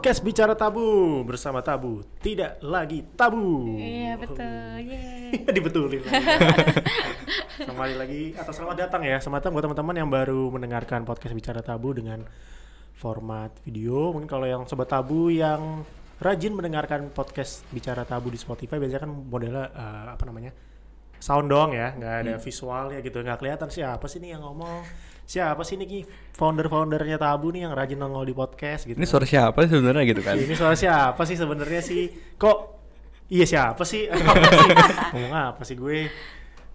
podcast bicara tabu bersama tabu tidak lagi tabu. Iya betul. Yeah. Dibetulin. Kembali lagi atas selamat datang ya, selamat datang buat teman-teman yang baru mendengarkan podcast bicara tabu dengan format video. Mungkin kalau yang sobat tabu yang rajin mendengarkan podcast bicara tabu di Spotify biasanya kan modelnya uh, apa namanya? sound doang ya, nggak ada hmm. ya gitu, nggak kelihatan siapa sih ini yang ngomong siapa sih nih founder-foundernya Tabu nih yang rajin nongol di podcast gitu. Ini kan. suara siapa sih sebenarnya gitu kan? ini suara siapa sih sebenarnya sih? Kok iya siapa sih? Ngomong apa sih gue?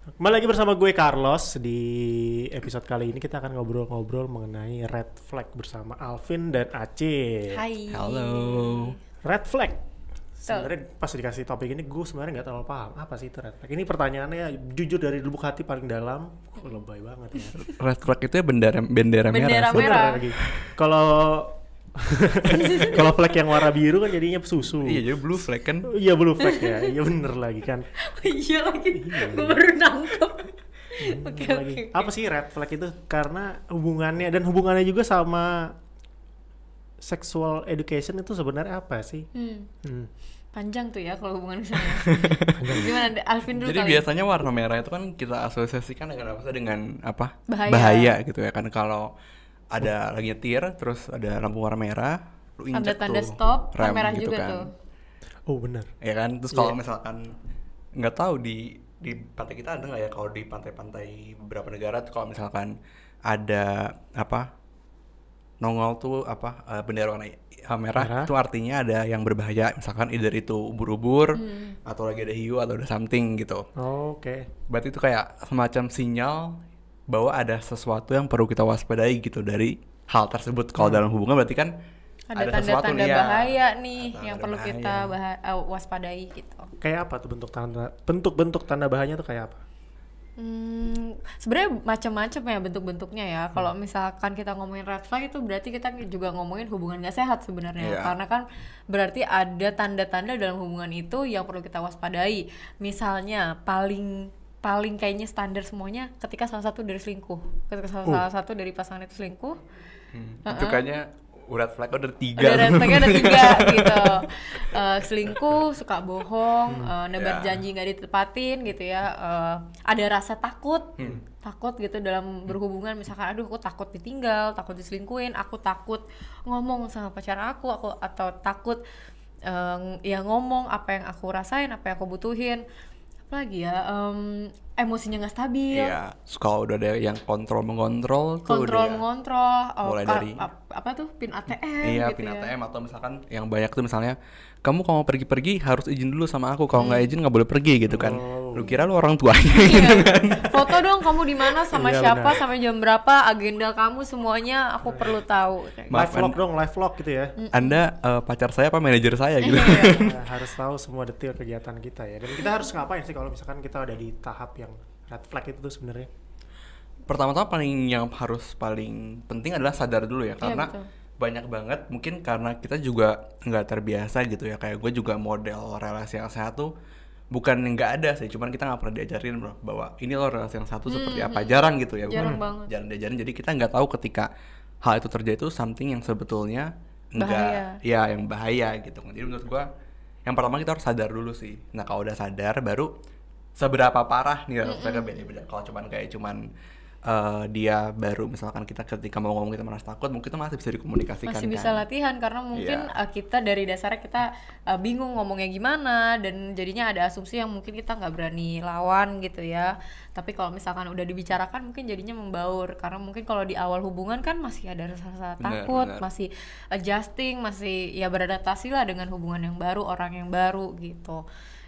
Kembali lagi bersama gue Carlos di episode kali ini kita akan ngobrol-ngobrol mengenai red flag bersama Alvin dan Aceh. Hai. Halo. Red flag sebenarnya pas dikasih topik ini gue sebenarnya nggak terlalu paham apa sih itu red flag ini pertanyaannya jujur dari lubuk hati paling dalam oh, lebay banget ya red flag itu ya bendera bendera, bendera merah, merah. lagi kalau kalau flag yang warna biru kan jadinya susu. Iya, jadi blue flag kan. Iya, blue flag ya. Iya bener lagi kan. Oh, iya lagi. Iya, iya. gue baru nangkep. Iya, oke, oke. Okay, okay. Apa sih red flag itu? Karena hubungannya dan hubungannya juga sama sexual education itu sebenarnya apa sih? Hmm. Hmm. Panjang tuh ya kalau hubungan misalnya. Gimana Alvin dulu Jadi kali? Ya. biasanya warna merah itu kan kita asosiasikan dengan apa dengan apa? Bahaya. Bahaya gitu ya kan kalau ada lagi nyetir terus ada lampu warna merah lu tanda, -tanda tuh stop rem merah gitu juga kan. tuh. Oh benar. Ya kan terus kalau yeah. misalkan nggak tahu di di pantai kita ada nggak ya kalau di pantai-pantai beberapa negara tuh kalau misalkan ada apa nongol tuh apa uh, bendera warna merah, merah itu artinya ada yang berbahaya misalkan either itu ubur-ubur hmm. atau lagi ada hiu atau ada something gitu. Oh, Oke. Okay. Berarti itu kayak semacam sinyal bahwa ada sesuatu yang perlu kita waspadai gitu dari hal tersebut. Kalau hmm. dalam hubungan berarti kan ada, tanda-tanda ya. bahaya nih tanda yang perlu bahaya. kita bahaya, uh, eh, waspadai gitu. Kayak apa tuh bentuk tanda bentuk-bentuk tanda bahayanya tuh kayak apa? Hmm, sebenarnya macam-macam ya bentuk-bentuknya ya. Kalau hmm. misalkan kita ngomongin red flag itu berarti kita juga ngomongin hubungan gak sehat sebenarnya. Yeah. Karena kan berarti ada tanda-tanda dalam hubungan itu yang perlu kita waspadai. Misalnya paling paling kayaknya standar semuanya ketika salah satu dari selingkuh, ketika salah, uh. salah satu dari pasangan itu selingkuh. Hmm, uh -uh. Itu kayaknya urat flag udah oh, tiga udah red flag ada tiga gitu uh, selingkuh suka bohong hmm, uh, nebar yeah. janji nggak ditepatin gitu ya uh, ada rasa takut hmm. takut gitu dalam berhubungan misalkan aduh aku takut ditinggal takut diselingkuin aku takut ngomong sama pacar aku aku atau takut uh, ya ngomong apa yang aku rasain apa yang aku butuhin apalagi ya um, emosinya nggak stabil. Iya, kalau udah ada yang kontrol mengontrol tuh kontrol mengontrol oh, mulai dari apa tuh PIN ATM Iya, gitu PIN ya. ATM atau misalkan yang banyak tuh misalnya kamu kalau mau pergi-pergi harus izin dulu sama aku. Kalau nggak hmm. izin nggak boleh pergi gitu kan. Oh. Lu kira lu orang tuanya iya. gitu kan. Foto dong kamu di mana sama iya, siapa benar. sampai jam berapa, agenda kamu semuanya aku iya. perlu tahu. Live vlog dong, live vlog gitu ya. Anda uh, pacar saya apa manajer saya gitu. Iya. ya, harus tahu semua detail kegiatan kita ya. Dan kita harus ngapain sih kalau misalkan kita ada di tahap yang red flag itu tuh sebenarnya? Pertama-tama paling yang harus paling penting adalah sadar dulu ya iya, karena banyak banget mungkin karena kita juga nggak terbiasa gitu ya kayak gue juga model relasi yang sehat tuh bukan nggak ada sih cuman kita nggak pernah diajarin bro bahwa ini loh relasi yang satu hmm, seperti hmm, apa hmm. jarang gitu ya jarang bukan, hmm, banget jarang diajarin jadi kita nggak tahu ketika hal itu terjadi itu something yang sebetulnya enggak ya yang bahaya gitu jadi menurut gue yang pertama kita harus sadar dulu sih nah kalau udah sadar baru seberapa parah nih mm -mm. beda-beda kalau cuman kayak cuman uh, dia baru misalkan kita ketika mau ngomong kita merasa takut mungkin itu masih bisa dikomunikasikan masih bisa kan? latihan karena mungkin yeah. Iya. kita dari dasarnya kita uh, bingung ngomongnya gimana dan jadinya ada asumsi yang mungkin kita nggak berani lawan gitu ya tapi kalau misalkan udah dibicarakan mungkin jadinya membaur karena mungkin kalau di awal hubungan kan masih ada rasa-rasa takut bener. masih adjusting masih ya beradaptasi lah dengan hubungan yang baru orang yang baru gitu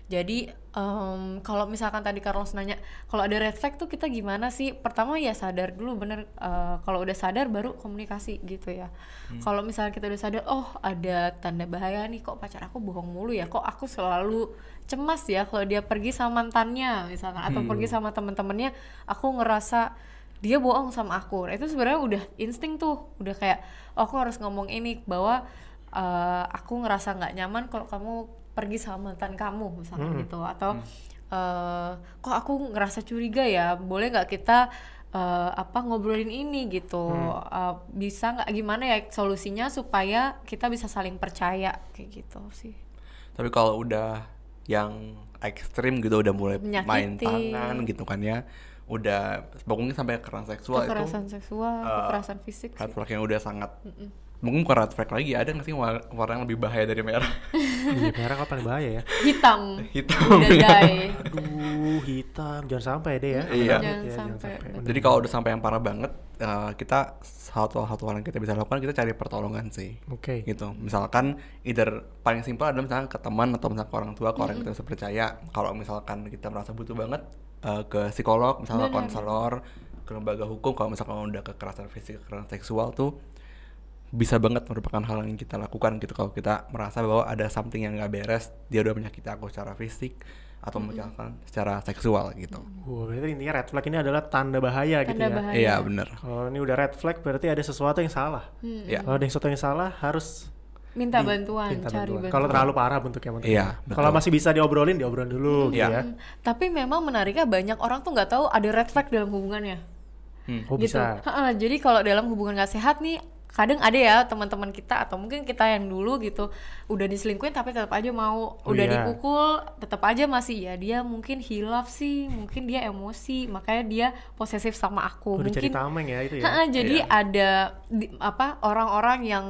jadi um, kalau misalkan tadi Carlos nanya kalau ada red flag tuh kita gimana sih? Pertama ya sadar dulu bener uh, kalau udah sadar baru komunikasi gitu ya. Hmm. Kalau misalnya kita udah sadar oh ada tanda bahaya nih kok pacar aku bohong mulu ya, kok aku selalu cemas ya kalau dia pergi sama mantannya misalkan atau hmm. pergi sama temen-temennya, aku ngerasa dia bohong sama aku. Nah, itu sebenarnya udah insting tuh, udah kayak oh, aku harus ngomong ini bahwa uh, aku ngerasa nggak nyaman kalau kamu pergi sama mantan kamu misalnya hmm. gitu atau hmm. uh, kok aku ngerasa curiga ya boleh nggak kita uh, apa ngobrolin ini gitu hmm. uh, bisa nggak gimana ya solusinya supaya kita bisa saling percaya kayak gitu sih tapi kalau udah yang ekstrim gitu udah mulai Menyakiti. main tangan gitu kan ya udah pokoknya sampai kekerasan seksual kekerasan itu, seksual uh, kekerasan fisik red yang udah sangat Mm-mm mungkin bukan red flag lagi ada nggak sih warna, yang lebih bahaya dari merah iya merah apa paling bahaya ya hitam hitam ya. aduh hitam jangan sampai deh ya iya jangan, ya, sampai. jadi kalau udah sampai yang parah banget uh, kita satu satu hal yang kita bisa lakukan kita cari pertolongan sih oke okay. gitu misalkan either paling simpel adalah misalkan ke teman atau misalkan ke orang tua ke orang mm -hmm. kita bisa percaya kalau misalkan kita merasa butuh banget uh, ke psikolog misalnya konselor ke lembaga hukum kalau misalkan udah kekerasan fisik kekerasan seksual tuh bisa banget merupakan hal yang kita lakukan gitu kalau kita merasa bahwa ada something yang nggak beres dia udah menyakiti aku secara fisik atau mm -hmm. secara seksual gitu. Wah, wow, berarti intinya red flag ini adalah tanda bahaya gitu tanda gitu ya. Iya, benar. Kalau ini udah red flag berarti ada sesuatu yang salah. Hmm. Ya. Kalau ada sesuatu yang salah harus minta bantuan, minta cari bantuan. bantuan. Kalau terlalu parah bentuknya, bentuknya. Iya, Kalau masih bisa diobrolin, diobrolin dulu hmm, gitu yeah. ya. Tapi memang menariknya banyak orang tuh nggak tahu ada red flag dalam hubungannya. Hmm. Oh, gitu. bisa. Ha -ha, jadi kalau dalam hubungan nggak sehat nih kadang ada ya teman-teman kita atau mungkin kita yang dulu gitu udah diselingkuhin tapi tetap aja mau oh udah yeah. dipukul tetap aja masih ya dia mungkin hilaf sih mungkin dia emosi makanya dia posesif sama aku udah mungkin jadi tameng ya itu ya jadi yeah. ada di, apa orang-orang yang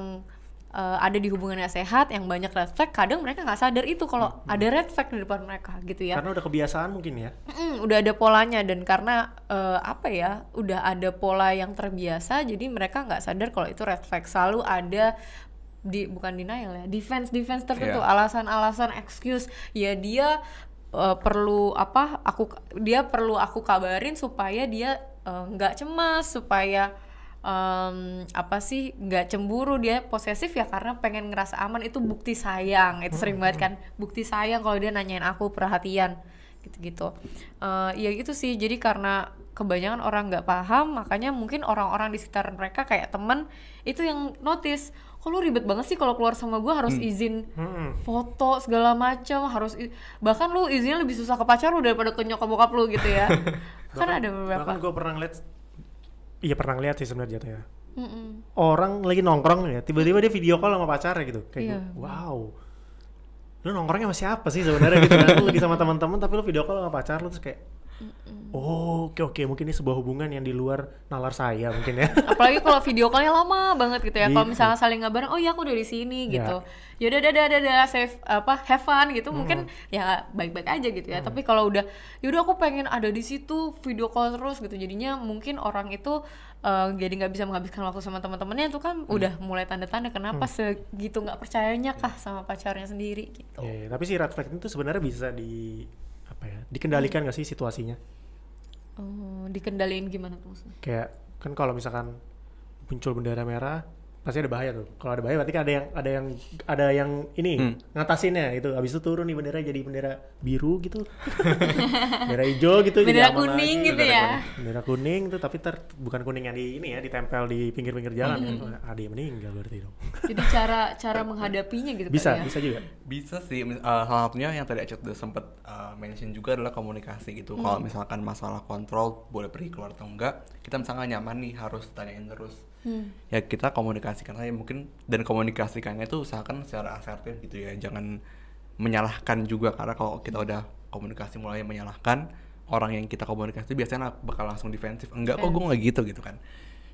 uh, ada di hubungan yang sehat yang banyak red flag kadang mereka nggak sadar itu kalau hmm. ada red flag di depan mereka gitu ya karena udah kebiasaan mungkin ya mm udah ada polanya dan karena uh, apa ya udah ada pola yang terbiasa jadi mereka nggak sadar kalau itu red flag selalu ada di bukan denial ya defense defense tertentu alasan iya. alasan-alasan excuse ya dia uh, perlu apa aku dia perlu aku kabarin supaya dia nggak uh, cemas supaya um, apa sih nggak cemburu dia posesif ya karena pengen ngerasa aman itu bukti sayang itu sering banget kan bukti sayang kalau dia nanyain aku perhatian gitu-gitu uh, ya gitu sih jadi karena kebanyakan orang nggak paham makanya mungkin orang-orang di sekitar mereka kayak temen itu yang notice kok lu ribet banget sih kalau keluar sama gue harus hmm. izin hmm. foto segala macam harus bahkan lu izinnya lebih susah ke pacar lu daripada ke nyokap bokap lu gitu ya kan ada beberapa bahkan gue pernah ngeliat Iya pernah lihat sih sebenarnya jatuhnya. Mm-mm. Orang lagi nongkrong ya, tiba-tiba dia video call sama pacarnya gitu. Kayak yeah. gue, gitu, wow. Lu nongkrongnya sama siapa sih sebenarnya gitu kan? Lu lagi sama teman-teman tapi lu video call sama pacar lu terus kayak Mm-mm. Oh, oke okay, oke, okay. mungkin ini sebuah hubungan yang di luar nalar saya mungkin ya. Apalagi kalau video callnya lama banget gitu ya. Kalau gitu. misalnya saling ngabarin, oh iya aku udah di sini yeah. gitu. Ya udah udah udah udah save apa have fun gitu. Mm. Mungkin ya baik-baik aja gitu ya. Mm. Tapi kalau udah yaudah aku pengen ada di situ video call terus gitu. Jadinya mungkin orang itu uh, jadi nggak bisa menghabiskan waktu sama teman-temannya itu kan mm. udah mulai tanda-tanda kenapa mm. segitu nggak percayanya kah sama pacarnya sendiri gitu. Yeah, iya. tapi si red flag itu sebenarnya bisa di apa ya dikendalikan hmm. nggak gak sih situasinya oh dikendalikan gimana tuh maksudnya kayak kan kalau misalkan muncul bendera merah pasti ada bahaya tuh. Kalau ada bahaya berarti kan ada yang ada yang ada yang ini hmm. ngatasinnya gitu. Habis itu turun nih bendera jadi bendera biru gitu. bendera hijau gitu bendera kuning gitu bendera ya. Kuning. Bendera kuning tuh tapi ter, bukan kuning yang di ini ya ditempel di pinggir-pinggir jalan. Hmm. Kan. Ada yang meninggal berarti dong. Jadi cara cara menghadapinya gitu Bisa, ya? bisa juga. Bisa sih uh, eh, halnya yang tadi Acet udah sempat uh, eh, mention juga adalah komunikasi gitu. Hmm. Kalau misalkan masalah kontrol boleh pergi keluar atau enggak, kita misalnya nyaman nih harus tanyain terus hmm. ya kita komunikasikan aja mungkin dan komunikasikannya itu usahakan secara asertif gitu ya jangan menyalahkan juga karena kalau kita udah komunikasi mulai menyalahkan orang yang kita komunikasi biasanya bakal langsung defensif enggak kok oh, gue nggak gitu gitu kan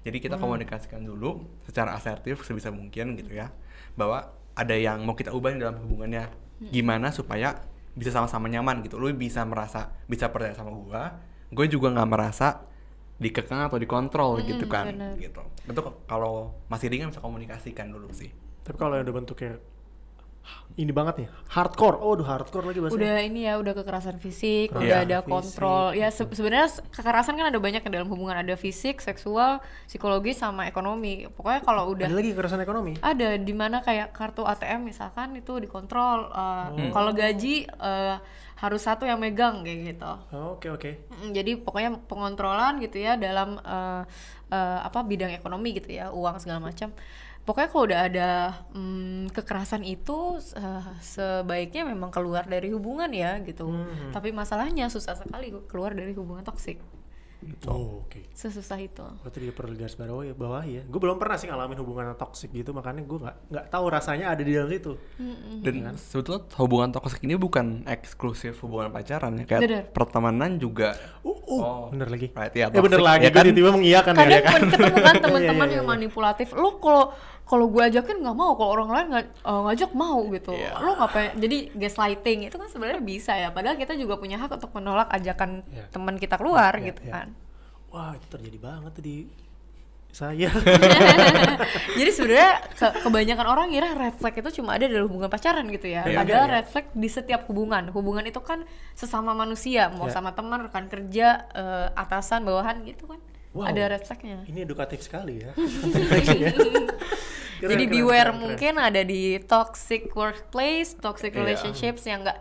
jadi kita hmm. komunikasikan dulu secara asertif sebisa mungkin gitu ya bahwa ada yang mau kita ubah dalam hubungannya hmm. gimana supaya bisa sama-sama nyaman gitu lu bisa merasa bisa percaya sama gua gue juga nggak merasa dikekang atau dikontrol hmm gitu kan bener. gitu itu kalau masih ringan bisa komunikasikan dulu sih tapi kalau yang udah bentuknya ini banget nih ya. hardcore oh udah hardcore lagi bahasa. udah ini ya udah kekerasan fisik udah iya. ada fisik. kontrol ya se sebenarnya kekerasan kan ada banyak yang dalam hubungan ada fisik seksual psikologi sama ekonomi pokoknya kalau udah ada lagi kekerasan ekonomi ada di mana kayak kartu ATM misalkan itu dikontrol uh, hmm. kalau gaji uh, harus satu yang megang kayak gitu oke oh, oke okay, okay. Mm, jadi pokoknya pengontrolan gitu ya dalam uh, uh, apa bidang ekonomi gitu ya uang segala macam pokoknya kalau udah ada hmm, kekerasan itu uh, sebaiknya memang keluar dari hubungan ya gitu hmm. tapi masalahnya susah sekali keluar dari hubungan toksik gitu. Oh, oke. Okay. Sesusah itu. Berarti oh, dia perlu garis baru ya, bawah ya. Gue belum pernah sih ngalamin hubungan toksik gitu, makanya gue nggak nggak tahu rasanya ada di dalam situ. Mm-hmm. Dan iya kan? sebetulnya hubungan toksik ini bukan eksklusif hubungan pacaran ya, kayak pertemanan juga. Uh, uh, oh, bener lagi. Right, ya, ya bener lagi. Ya kan? Tiba-tiba mengiyakan ya, Kadang ya kan. Kadang ketemu kan iya, iya, teman-teman yang manipulatif. Lu kalau kalau gue ajakin nggak mau kalau orang lain nggak uh, ngajak mau gitu yeah. lo ngapain jadi gaslighting itu kan sebenarnya bisa ya padahal kita juga punya hak untuk menolak ajakan yeah. teman kita keluar yeah, gitu yeah. kan wah itu terjadi banget di saya jadi sebenarnya ke kebanyakan orang kira red flag itu cuma ada dalam hubungan pacaran gitu ya yeah, padahal yeah, red flag di setiap hubungan hubungan itu kan sesama manusia mau yeah. sama teman rekan kerja uh, atasan bawahan gitu kan Wow, ada red flagnya. Ini edukatif sekali ya. keren, Jadi keren, beware keren, mungkin ada di toxic workplace, toxic yeah. relationships yang nggak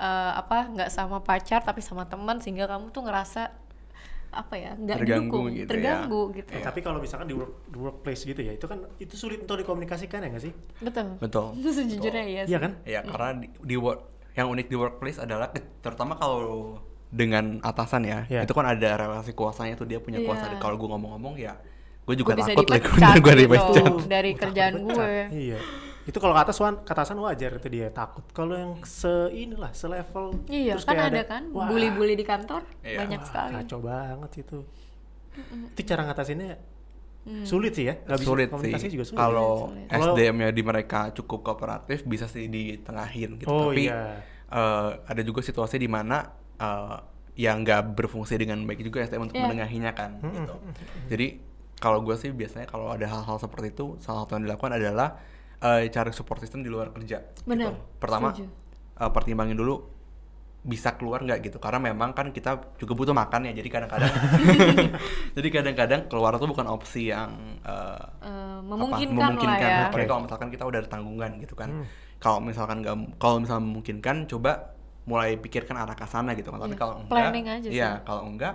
uh, apa nggak sama pacar tapi sama teman sehingga kamu tuh ngerasa apa ya nggak terganggu didukung, gitu ya. terganggu ya. gitu. Ya, tapi kalau misalkan di, work, di workplace gitu ya itu kan itu sulit untuk dikomunikasikan ya nggak sih? Betul. Betul. Sejujurnya iya. Iya kan? Iya karena di, di work yang unik di workplace adalah terutama kalau dengan atasan ya yeah. itu kan ada relasi kuasanya tuh dia punya yeah. kuasa kalau gue ngomong-ngomong ya gue juga gua takut lagi like, gue dipecat gitu dari gua kerjaan gue iya itu kalau kata Swan katasan wajar itu dia takut kalau yang se inilah selevel iya terus kan ada, ada kan bully-bully di kantor iya. banyak wah, sekali kacau banget itu itu cara ngatasinnya Hmm. sulit sih ya Gak sulit sih kalau SDM-nya di mereka cukup kooperatif bisa sih ditengahin gitu oh, tapi iya. uh, ada juga situasi di mana uh, eh, yang nggak berfungsi dengan baik juga STM ya, untuk yeah. menengahinya kan gitu. Jadi kalau gue sih biasanya kalau ada hal-hal seperti itu salah satu yang dilakukan adalah uh, cari support system di luar kerja. Gitu. Benar. Gitu. Pertama uh, pertimbangin dulu bisa keluar nggak gitu karena memang kan kita juga butuh makan ya jadi kadang-kadang jadi kadang-kadang keluar tuh bukan opsi yang uh, uh, memungkinkan, apa, memungkinkan lah ya. kalau misalkan kita udah ada tanggungan gitu kan hmm. kalau misalkan nggak kalau misalkan memungkinkan coba mulai pikirkan arah ke sana gitu kan. Tapi iya, kalau enggak, planning aja iya, sih. Iya, kalau enggak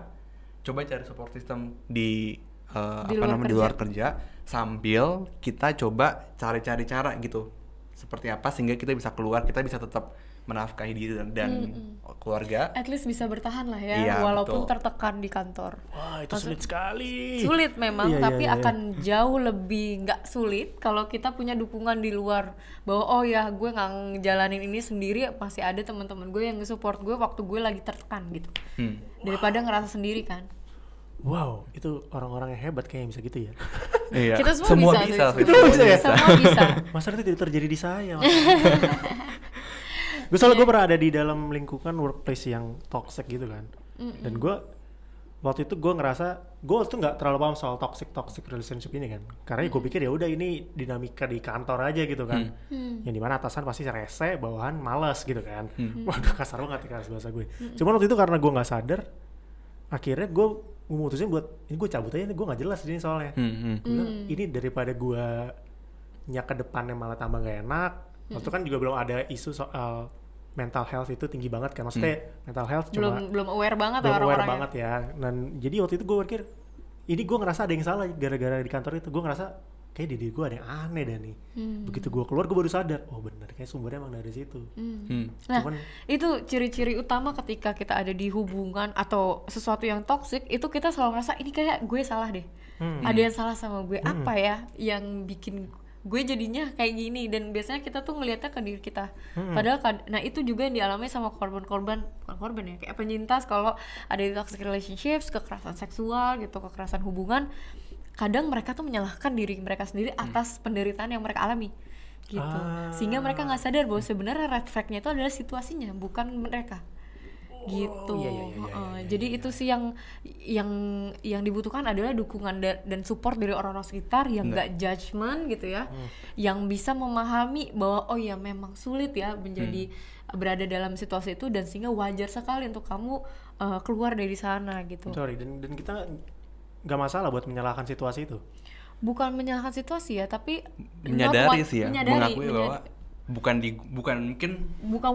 coba cari support system di uh, apa namanya di luar kerja sambil kita coba cari-cari cara gitu. Seperti apa sehingga kita bisa keluar, kita bisa tetap menafkahi diri dan, dan hmm, keluarga. At least bisa bertahan lah ya, iya, walaupun betul. tertekan di kantor. Wah itu Maksud, sulit sekali. Sulit memang, iya, tapi iya, iya. akan jauh lebih nggak sulit kalau kita punya dukungan di luar bahwa oh ya gue nggak ngejalanin ini sendiri, pasti ada teman-teman gue yang nge support gue waktu gue lagi tertekan gitu. Hmm. Daripada wow. ngerasa sendiri kan. Wow, itu orang-orang yang hebat kayak yang bisa gitu ya. iya. Kita semua, semua bisa, bisa, bisa, bisa, ya? semua bisa. Masa itu tidak terjadi di saya? gue soalnya yeah. gue pernah ada di dalam lingkungan workplace yang toxic gitu kan mm -mm. dan gue waktu itu gue ngerasa gue tuh nggak terlalu paham soal toxic toxic relationship ini kan karena mm. gue pikir ya udah ini dinamika di kantor aja gitu kan mm. mm. yang dimana atasan pasti rese bawahan malas gitu kan mm. waduh kasar banget ya bahasa gue mm. cuman waktu itu karena gue nggak sadar akhirnya gue memutusin buat ini gue cabut aja ini gue nggak jelas ini soalnya mm Hmm. Gua, mm. ini daripada gue nyak ke depannya malah tambah gak enak hmm. waktu kan juga belum ada isu soal mental health itu tinggi banget kan maksudnya hmm. mental health cuma belum aware banget belum ya aware banget ya dan jadi waktu itu gue pikir ini gue ngerasa ada yang salah gara-gara di kantor itu gue ngerasa kayak di diri gue ada yang aneh dan nih hmm. begitu gue keluar gue baru sadar oh benar, kayak sumbernya emang dari situ hmm. Hmm. nah itu ciri-ciri utama ketika kita ada di hubungan atau sesuatu yang toxic itu kita selalu ngerasa ini kayak gue salah deh hmm. ada yang salah sama gue hmm. apa ya yang bikin gue jadinya kayak gini dan biasanya kita tuh ngelihatnya ke diri kita hmm. padahal nah itu juga yang dialami sama korban-korban bukan korban ya kayak penyintas kalau ada di toxic relationships kekerasan seksual gitu kekerasan hubungan kadang mereka tuh menyalahkan diri mereka sendiri mm. atas hmm. penderitaan yang mereka alami gitu ah. sehingga mereka nggak sadar bahwa sebenarnya red flagnya itu adalah situasinya bukan mereka gitu. Iya, iya, iya, iya, iya, Jadi iya, itu iya. sih yang yang yang dibutuhkan adalah dukungan da dan support dari orang-orang sekitar yang nggak judgement gitu ya, hmm. yang bisa memahami bahwa oh ya memang sulit ya menjadi hmm. berada dalam situasi itu dan sehingga wajar sekali untuk kamu uh, keluar dari sana gitu. Sorry dan dan kita nggak masalah buat menyalahkan situasi itu. Bukan menyalahkan situasi ya, tapi menyadari sih ya, menyadari, mengakui menyadari. bahwa bukan di bukan mungkin bukan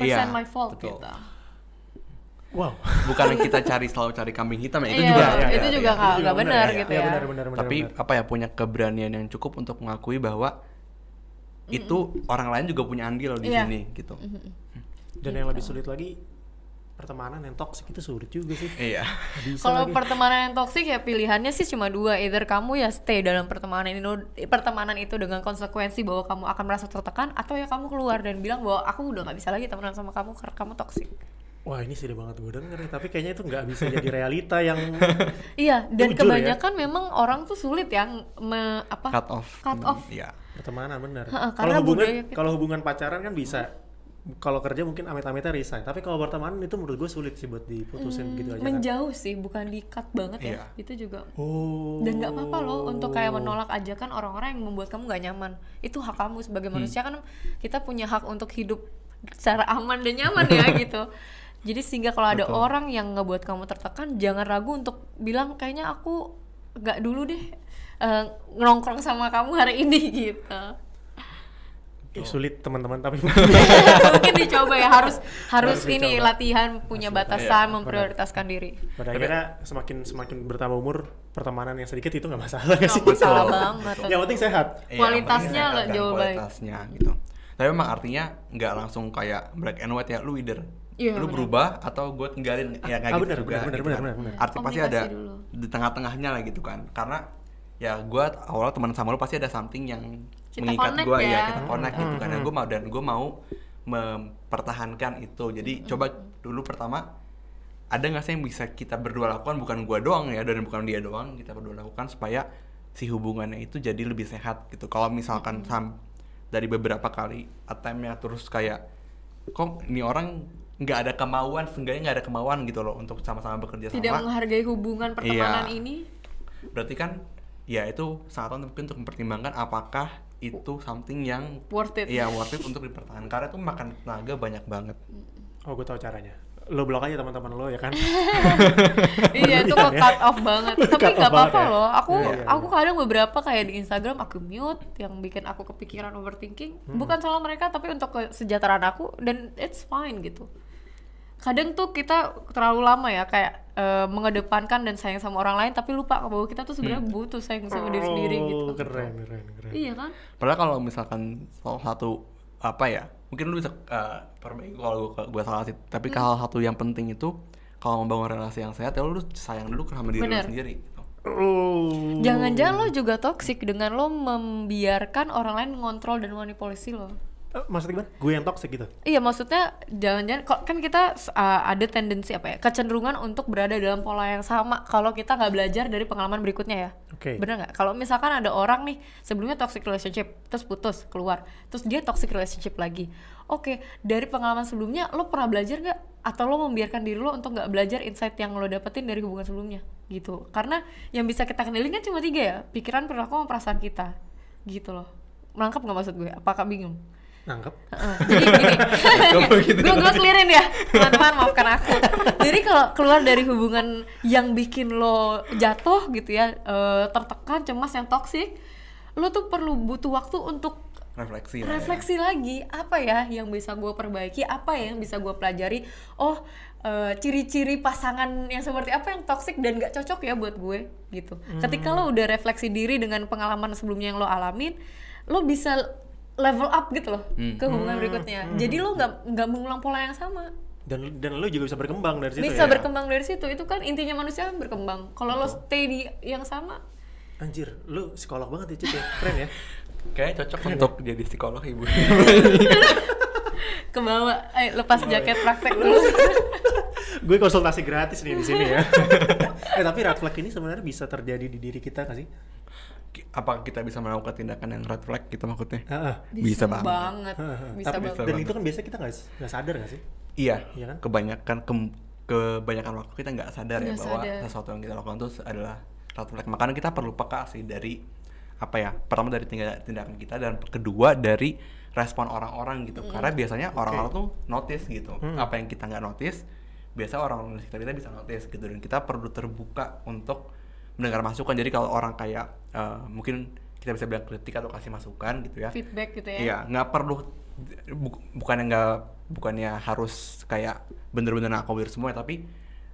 100% yeah, my fault betul. gitu. Wow. Bukan kita cari selalu cari kambing hitam ya. Itu iya, iya, juga. Iya, itu juga nggak benar gitu iya, ya. Tapi apa ya punya keberanian yang cukup untuk mengakui bahwa mm-hmm. itu orang lain juga punya andil di yeah. sini gitu. Mm-hmm. Dan gitu. yang lebih gitu. sulit lagi pertemanan yang toksik itu sulit juga sih. Iya. Kalau pertemanan yang toksik ya pilihannya sih cuma dua, either kamu ya stay dalam pertemanan ini pertemanan itu dengan konsekuensi bahwa kamu akan merasa tertekan atau ya kamu keluar dan bilang bahwa aku udah nggak bisa lagi temenan sama kamu karena kamu toksik. Wah ini sedih banget gue denger kan ya. tapi kayaknya itu nggak bisa jadi realita yang Iya, dan ya. kebanyakan memang orang tuh sulit ya me, apa? Cut off. Cut hmm, off. ya Pertemanan bener. kalau hubungan kita- kalau hubungan pacaran kan bisa kalau kerja mungkin amit-amitnya resign, tapi kalau pertemanan itu menurut gue sulit sih buat diputusin hmm, gitu aja. kan. Menjauh sih, bukan di cut banget ya. Iya. Itu juga. Oh. Dan nggak apa-apa loh untuk kayak menolak ajakan orang-orang yang membuat kamu nggak nyaman. Itu hak kamu sebagai hmm. manusia kan kita punya hak untuk hidup secara aman dan nyaman ya gitu. Jadi sehingga kalau ada Betul. orang yang ngebuat kamu tertekan, jangan ragu untuk bilang kayaknya aku nggak dulu deh uh, nongkrong sama kamu hari ini gitu. Eh, sulit teman-teman tapi mungkin dicoba ya harus harus, harus ini dicoba. latihan punya harus batasan ya, memprioritaskan pada, diri. Pada akhirnya semakin semakin bertambah umur pertemanan yang sedikit itu nggak masalah gak sih? Masalah banget. yang penting sehat. Iya, kualitasnya ya, jauh baik. Kualitasnya gitu. Tapi memang artinya nggak langsung kayak black and white ya lu either Yeah, lu bener. berubah atau gue tinggalin ya nggak ah, gitu bener, juga. Bener, gitu bener, kan. bener, bener. Arti pasti ada dulu. di tengah-tengahnya lah gitu kan. Karena ya gue awalnya teman sama lu pasti ada something yang kita mengikat gue ya. ya kita connect gitu kan. hmm, gitu hmm, kan. Hmm. Gue mau dan gue mau mempertahankan itu. Jadi hmm. coba hmm, hmm. dulu pertama ada nggak sih yang bisa kita berdua lakukan bukan gue doang ya dan bukan dia doang kita berdua lakukan supaya si hubungannya itu jadi lebih sehat gitu. Kalau misalkan hmm. sam dari beberapa kali attempt nya terus kayak kok ini orang nggak ada kemauan seenggaknya nggak ada kemauan gitu loh untuk sama-sama bekerja sama tidak menghargai hubungan pertemanan iya. ini berarti kan ya itu saat mungkin untuk mempertimbangkan apakah itu something yang worth it iya worth it untuk dipertahankan karena itu makan tenaga banyak banget oh gue tahu caranya lo blok aja teman-teman lo ya kan iya itu kok ya? cut off banget tapi nggak apa-apa ya. loh aku iya, iya, aku iya. kadang beberapa kayak di Instagram aku mute yang bikin aku kepikiran overthinking hmm. bukan salah mereka tapi untuk kesejahteraan aku dan it's fine gitu kadang tuh kita terlalu lama ya kayak e, mengedepankan dan sayang sama orang lain tapi lupa bahwa kita tuh sebenarnya hmm. butuh sayang sama oh, diri sendiri oh, gitu keren keren keren iya kan padahal kalau misalkan salah satu apa ya mungkin lu bisa uh, perbaiki kalau gue salah sih tapi hmm. kalau satu yang penting itu kalau membangun relasi yang sehat ya lu sayang dulu sama diri Bener. lu sendiri gitu. oh. Jangan-jangan oh. lo juga toksik dengan lo membiarkan orang lain mengontrol dan manipulasi lo. Eh, maksudnya gimana? Gue yang toxic gitu? Iya maksudnya jangan-jangan kan kita uh, ada tendensi apa ya kecenderungan untuk berada dalam pola yang sama kalau kita nggak belajar dari pengalaman berikutnya ya. Oke. Okay. Bener nggak? Kalau misalkan ada orang nih sebelumnya toxic relationship terus putus keluar terus dia toxic relationship lagi. Oke okay, dari pengalaman sebelumnya lo pernah belajar nggak? Atau lo membiarkan diri lo untuk nggak belajar insight yang lo dapetin dari hubungan sebelumnya gitu? Karena yang bisa kita kenali kan cuma tiga ya pikiran perilaku sama perasaan kita gitu loh. Melangkap nggak maksud gue? Apakah bingung? nangkep uh, jadi gini gue gitu gue clearin ya teman-teman maafkan aku jadi kalau keluar dari hubungan yang bikin lo jatuh gitu ya uh, tertekan cemas yang toksik lo tuh perlu butuh waktu untuk refleksi ya. refleksi ya. lagi apa ya yang bisa gue perbaiki apa yang bisa gue pelajari oh ciri eh, ciri-ciri pasangan yang seperti apa yang toksik dan gak cocok ya buat gue gitu hmm. ketika lo udah refleksi diri dengan pengalaman sebelumnya yang lo alamin lo bisa level up gitu loh hmm. ke hubungan hmm. berikutnya. Hmm. Jadi lo nggak nggak mengulang pola yang sama. Dan dan lo juga bisa berkembang dari situ. Bisa ya? berkembang dari situ. Itu kan intinya manusia berkembang. Kalau lo stay di yang sama. Anjir, lo sekolah banget ya Cip ya? Keren ya. Kayaknya cocok Keren untuk ya? jadi psikolog ibu. ke bawah, eh, lepas ya? jaket praktek dulu. gue konsultasi gratis nih di sini ya. eh tapi reflek ini sebenarnya bisa terjadi di diri kita gak sih? apakah kita bisa melakukan tindakan yang red flag gitu maksudnya? Uh, uh. Bisa, bisa banget. bisa banget. Dan itu kan biasa kita nggak sadar nggak sih? Iya. ya kan? Kebanyakan ke, kebanyakan waktu kita nggak sadar gak ya bahwa sadar. sesuatu yang kita lakukan itu adalah red flag. Makanya kita perlu peka sih dari apa ya? Pertama dari tindakan kita dan kedua dari respon orang-orang gitu. Hmm. Karena biasanya orang-orang okay. tuh notice gitu. Hmm. Apa yang kita nggak notice, biasa orang-orang kita bisa notice gitu dan kita perlu terbuka untuk mendengar masukan jadi kalau orang kayak uh, mungkin kita bisa bilang kritik atau kasih masukan gitu ya feedback gitu ya iya nggak perlu bu, yang nggak bukannya harus kayak bener-bener akomodir semua ya, tapi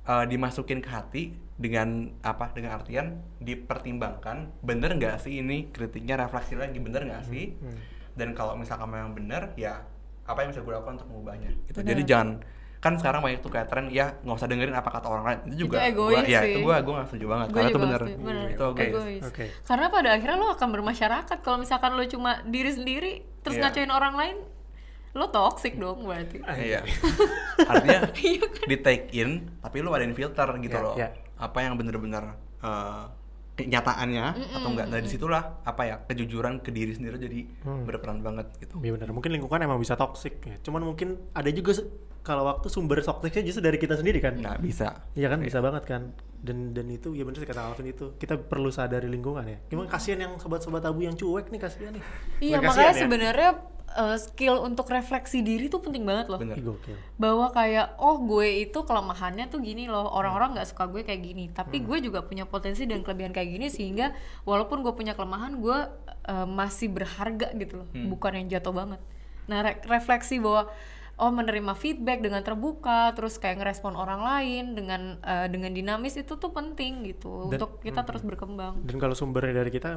uh, dimasukin ke hati dengan apa dengan artian dipertimbangkan bener nggak sih ini kritiknya refleksi lagi bener nggak sih hmm. hmm. dan kalau misalkan memang bener ya apa yang bisa gue lakukan untuk mengubahnya gitu jadi jangan kan sekarang banyak tuh kayak tren ya nggak usah dengerin apa kata orang lain itu juga itu egois gua, sih. ya itu gue gue nggak setuju banget gua karena itu bener, bener. itu egois. egois okay. karena pada akhirnya lo akan bermasyarakat kalau misalkan lo cuma diri sendiri terus yeah. ngacoin orang lain lo toxic dong berarti ah, iya, iya. artinya iya kan? di take in tapi lo adain filter gitu yeah, loh yeah. apa yang bener-bener uh, kenyataannya mm -mm, atau enggak dari disitulah apa ya kejujuran ke diri sendiri jadi hmm. berperan banget gitu. Iya benar. Mungkin lingkungan emang bisa toksik ya. Cuman mungkin ada juga kalau waktu sumber softteknya justru dari kita sendiri kan nah bisa iya kan bisa bisa banget kan dan dan itu ya benar sih kata Alvin itu kita perlu sadari lingkungan ya Gimana kasihan yang sobat-sobat abu yang cuek nih kasihan nih iya makanya ya. sebenarnya uh, skill untuk refleksi diri tuh penting banget loh. Bener. Bahwa kayak oh gue itu kelemahannya tuh gini loh. Orang-orang nggak suka gue kayak gini, tapi hmm. gue juga punya potensi dan kelebihan kayak gini sehingga walaupun gue punya kelemahan gue uh, masih berharga gitu loh. Hmm. Bukan yang jatuh banget. Nah, re refleksi bahwa oh menerima feedback dengan terbuka terus kayak ngerespon orang lain dengan uh, dengan dinamis itu tuh penting gitu dan, untuk kita mm, terus berkembang dan kalau sumbernya dari kita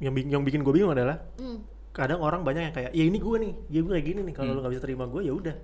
yang bikin yang bikin gue bingung adalah mm. kadang orang banyak yang kayak ya ini gue nih ya gue kayak gini nih kalau mm. lo nggak bisa terima gue ya udah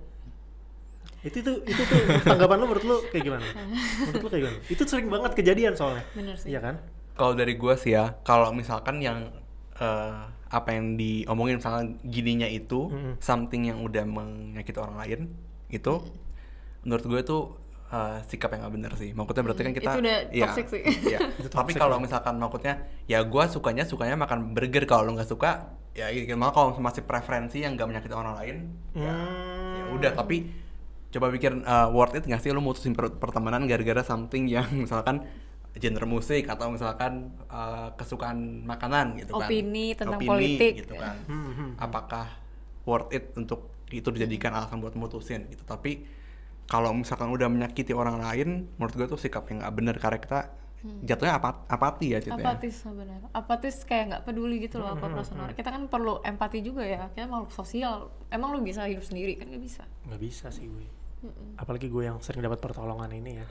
itu tuh itu tuh tanggapan lo menurut lo kayak gimana menurut lo kayak gimana itu sering banget kejadian soalnya Bener sih. iya kan kalau dari gue sih ya kalau misalkan yang uh, apa yang diomongin sama gininya itu mm-hmm. something yang udah menyakiti orang lain itu mm. menurut gue tuh uh, sikap yang gak bener sih maksudnya berarti kan kita itu udah ya, sih ya. tapi kalau misalkan maksudnya ya gue sukanya sukanya makan burger kalau lo nggak suka ya gimana kalau masih preferensi yang gak menyakiti orang lain mm. ya, ya hmm. udah tapi coba pikir uh, worth it nggak sih lo mutusin pertemanan gara-gara something yang misalkan genre musik atau misalkan uh, kesukaan makanan gitu kan opini tentang politik gitu ya. kan hmm, hmm, hmm. apakah worth it untuk itu dijadikan alasan buat mutusin gitu tapi kalau misalkan udah menyakiti orang lain menurut gue tuh sikap yang nggak bener karena kita hmm. jatuhnya apat apati ya jatuhnya. apatis benar apatis kayak nggak peduli gitu loh apa perasaan orang kita kan perlu empati juga ya kita makhluk sosial emang lu bisa hidup sendiri kan nggak bisa nggak bisa sih gue mm apalagi gue yang sering dapat pertolongan ini ya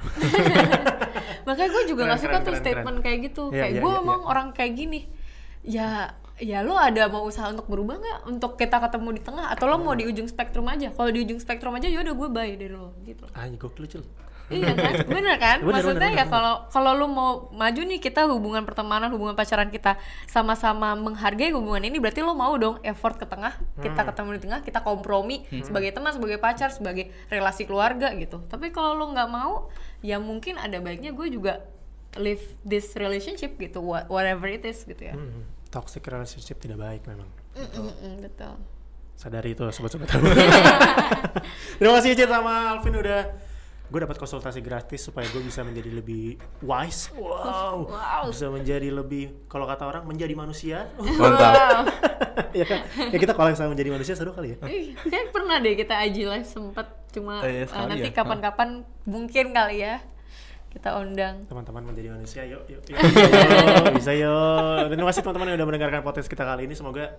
makanya gue juga nggak suka tuh keren, statement keren. kayak gitu yeah, kayak yeah, gue iya, yeah, ngomong yeah. orang kayak gini ya ya lo ada mau usaha untuk berubah nggak untuk kita ketemu di tengah atau lo hmm. mau di ujung spektrum aja kalau di ujung spektrum aja ya udah gue bye dari lo gitu ah gue lucu iya kan bener kan bener, maksudnya bener, ya kalau kalau lu mau maju nih kita hubungan pertemanan hubungan pacaran kita sama-sama menghargai hubungan ini berarti lu mau dong effort ke tengah hmm. kita ketemu di tengah kita kompromi hmm. sebagai teman sebagai pacar sebagai relasi keluarga gitu tapi kalau lu nggak mau ya mungkin ada baiknya gue juga leave this relationship gitu whatever it is gitu ya hmm. hmm. toxic relationship tidak baik memang mm -mm, betul sadari itu sobat-sobat terima kasih Cid sama Alvin udah gue dapat konsultasi gratis supaya gue bisa menjadi lebih wise wow, wow. bisa menjadi lebih kalau kata orang menjadi manusia mantap ya, kan? ya kita kalau sama menjadi manusia seru kali ya eh, pernah deh kita aji live sempet cuma eh, uh, nanti ya. kapan-kapan ya. mungkin kali ya kita undang teman-teman menjadi manusia yuk yuk, yuk, yuk, yuk bisa yuk terima kasih teman-teman yang udah mendengarkan podcast kita kali ini semoga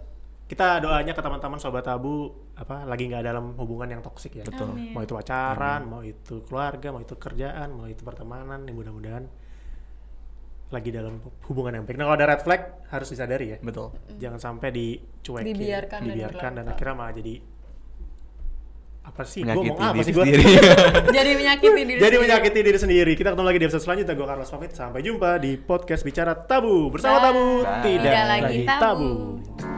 kita doanya ke teman-teman sobat tabu apa lagi nggak dalam hubungan yang toksik ya. Betul. Amin. Mau itu pacaran, Amin. mau itu keluarga, mau itu kerjaan, mau itu pertemanan, yang mudah-mudahan lagi dalam hubungan yang baik. Nah kalau ada red flag harus disadari ya. Betul. Jangan sampai dicuekin, dibiarkan, dibiarkan dan, dan akhirnya malah jadi apa sih? Gue mau apa sih gue? jadi menyakiti diri. jadi menyakiti diri sendiri. Kita ketemu lagi di episode selanjutnya. Gue Carlos Pamit. Sampai jumpa di podcast bicara tabu bersama tabu tidak, tidak lagi tabu. tabu.